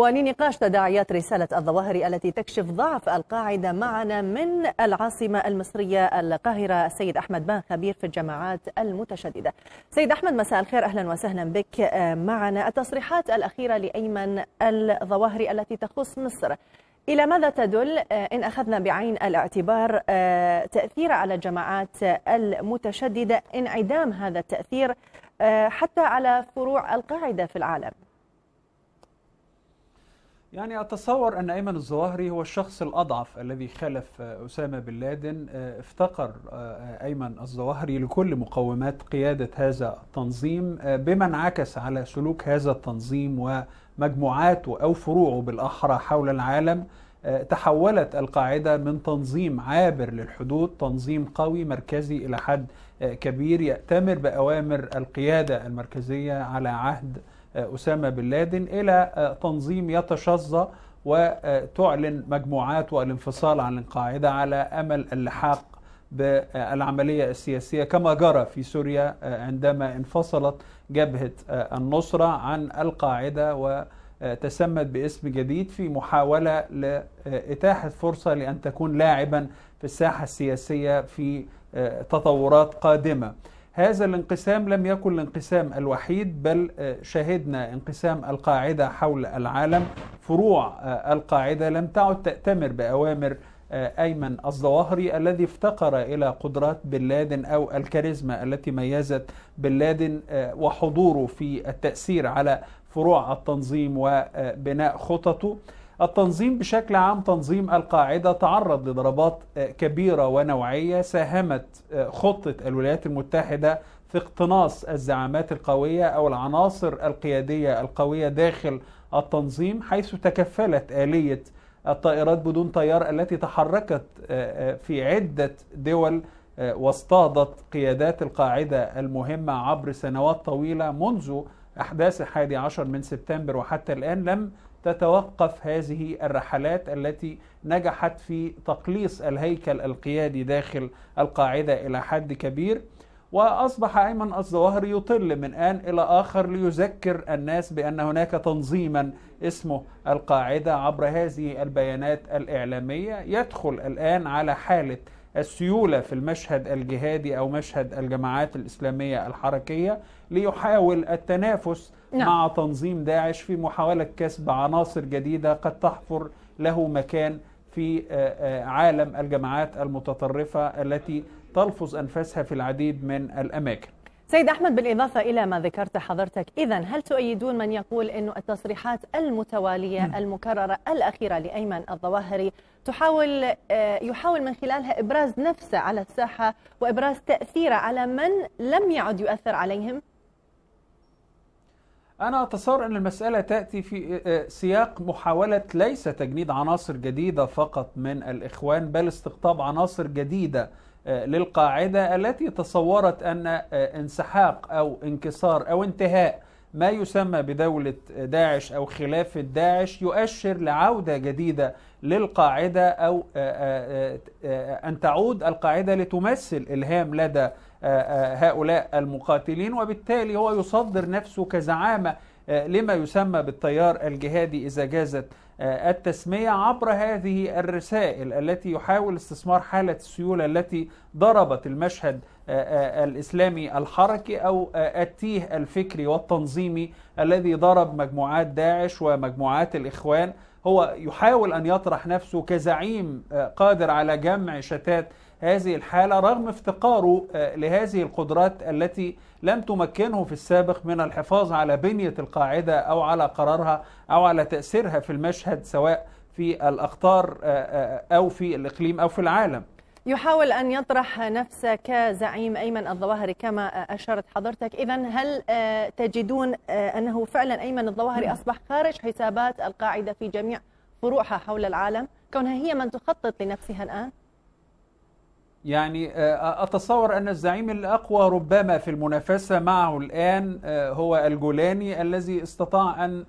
ولنقاش تداعيات رسالة الظواهر التي تكشف ضعف القاعدة معنا من العاصمة المصرية القاهرة السيد أحمد بان خبير في الجماعات المتشددة سيد أحمد مساء الخير أهلا وسهلا بك آه، معنا التصريحات الأخيرة لأيمن الظواهر التي تخص مصر إلى ماذا تدل آه، إن أخذنا بعين الاعتبار آه، تأثير على الجماعات المتشددة انعدام هذا التأثير حتى على فروع القاعدة في العالم؟ يعني أتصور أن أيمن الظواهري هو الشخص الأضعف الذي خلف آه، أسامة بن لادن آه، افتقر آه، أيمن الظواهري لكل مقومات قيادة هذا التنظيم بما انعكس على سلوك هذا التنظيم ومجموعاته أو فروعه بالأحرى حول العالم تحولت القاعدة من تنظيم عابر للحدود تنظيم قوي مركزي إلى حد كبير يأتمر بأوامر القيادة المركزية على عهد آه، أسامة بن لادن إلى آه، تنظيم يتشظى وتعلن مجموعات والانفصال عن القاعدة على أمل اللحاق بالعملية السياسية كما جرى في سوريا آه، عندما انفصلت جبهة النصرة عن القاعدة و تسمت باسم جديد في محاولة لإتاحة فرصة لأن تكون لاعبا في الساحة السياسية في تطورات قادمة هذا الانقسام لم يكن الانقسام الوحيد بل آه، شهدنا انقسام القاعدة حول العالم فروع آه، القاعدة لم تعد تأتمر بأوامر آه، أيمن الظواهري الذي افتقر إلى قدرات بن لادن أو الكاريزما التي ميزت بن لادن وحضوره في التأثير على فروع التنظيم وبناء خططه التنظيم بشكل عام تنظيم القاعدة تعرض لضربات آه، كبيرة ونوعية ساهمت آه، خطة الولايات المتحدة في اقتناص الزعامات القوية أو العناصر القيادية القوية داخل التنظيم حيث تكفلت آلية الطائرات بدون طيار التي تحركت آه، في عدة دول واصطادت قيادات القاعدة المهمة عبر سنوات طويلة منذ أحداث الحادي عشر من سبتمبر وحتى الآن لم تتوقف هذه الرحلات التي نجحت في تقليص الهيكل القيادي داخل القاعده الى حد كبير واصبح ايمن الظواهر يطل من ان الى اخر ليذكر الناس بان هناك تنظيما اسمه القاعده عبر هذه البيانات الاعلاميه يدخل الان على حاله السيوله في المشهد الجهادي او مشهد الجماعات الاسلاميه الحركيه ليحاول التنافس نعم. مع تنظيم داعش في محاوله كسب عناصر جديده قد تحفر له مكان في آه، آه، عالم الجماعات المتطرفه التي تلفظ انفاسها في العديد من الاماكن سيد أحمد بالإضافة إلى ما ذكرت حضرتك إذا هل تؤيدون من يقول أن التصريحات المتوالية المكررة الأخيرة لأيمن الظواهري تحاول آه، يحاول من خلالها إبراز نفسه على الساحة وإبراز تأثيره على من لم يعد يؤثر عليهم؟ أنا أتصور أن المسألة تأتي في آه، آه، سياق محاولة ليس تجنيد عناصر جديدة فقط من الإخوان بل استقطاب عناصر جديدة آه، للقاعدة التي تصورت أن آه، انسحاق أو انكسار أو انتهاء ما يسمى بدولة داعش أو خلافة داعش يؤشر لعودة جديدة للقاعدة أو آه، أن تعود القاعدة لتمثل إلهام لدى هؤلاء المقاتلين وبالتالي هو يصدر نفسه كزعامة آه، لما يسمى بالتيار الجهادي إذا جازت آه، التسمية عبر هذه الرسائل التي يحاول استثمار حالة السيولة التي ضربت المشهد آه، الإسلامي الحركي أو التيه الفكري والتنظيمي الذي ضرب مجموعات داعش ومجموعات الإخوان هو يحاول أن يطرح نفسه كزعيم قادر على جمع شتات هذه الحالة رغم افتقاره آه، لهذه القدرات التي لم تمكنه في السابق من الحفاظ على بنية القاعدة أو على قرارها أو على تأثيرها في المشهد سواء في الاقطار آه، آه، أو في الإقليم أو في العالم يحاول أن يطرح نفسه كزعيم أيمن الظواهري كما أشرت حضرتك إذا هل تجدون أنه فعلا أيمن الظواهري نعم. أصبح خارج حسابات القاعدة في جميع فروعها حول العالم كونها هي من تخطط لنفسها الآن؟ يعني آه، آه، أتصور أن الزعيم الأقوى ربما في المنافسة معه الآن آه، هو الجولاني الذي استطاع أن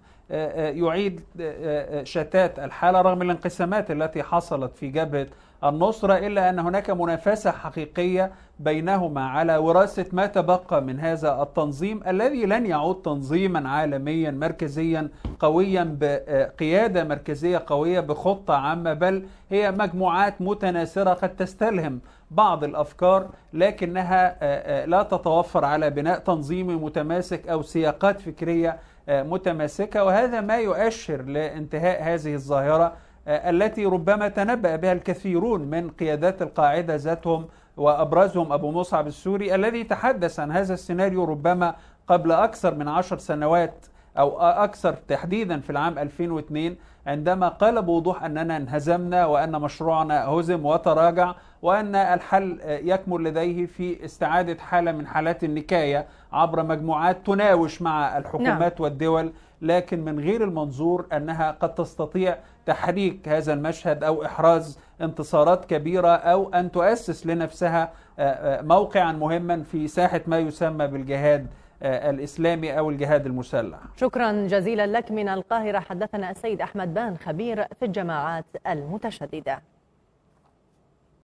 يعيد آه، آه، آه، شتات الحالة رغم الانقسامات التي حصلت في جبهة النصرة إلا أن هناك منافسة حقيقية بينهما على وراثة ما تبقى من هذا التنظيم الذي لن يعود تنظيما عالميا مركزيا قويا بقيادة مركزية قوية بخطة عامة بل هي مجموعات متناثرة قد تستلهم بعض الافكار لكنها لا تتوفر على بناء تنظيمي متماسك او سياقات فكريه آه، متماسكة وهذا ما يؤشر لانتهاء هذه الظاهرة آه، التي ربما تنبأ بها الكثيرون من قيادات القاعدة ذاتهم وأبرزهم أبو مصعب السوري الذي تحدث عن هذا السيناريو ربما قبل أكثر من عشر سنوات أو أكثر تحديدا في العام 2002 عندما قال بوضوح أننا انهزمنا وأن مشروعنا هزم وتراجع وأن الحل يكمن لديه في استعادة حالة من حالات النكاية عبر مجموعات تناوش مع الحكومات نعم. والدول لكن من غير المنظور أنها قد تستطيع تحريك هذا المشهد أو إحراز انتصارات كبيرة أو أن تؤسس لنفسها آه، آه، موقعا مهما في ساحة ما يسمى بالجهاد آه، الإسلامي أو الجهاد المسلح شكرا جزيلا لك من القاهرة حدثنا السيد أحمد بان خبير في الجماعات المتشددة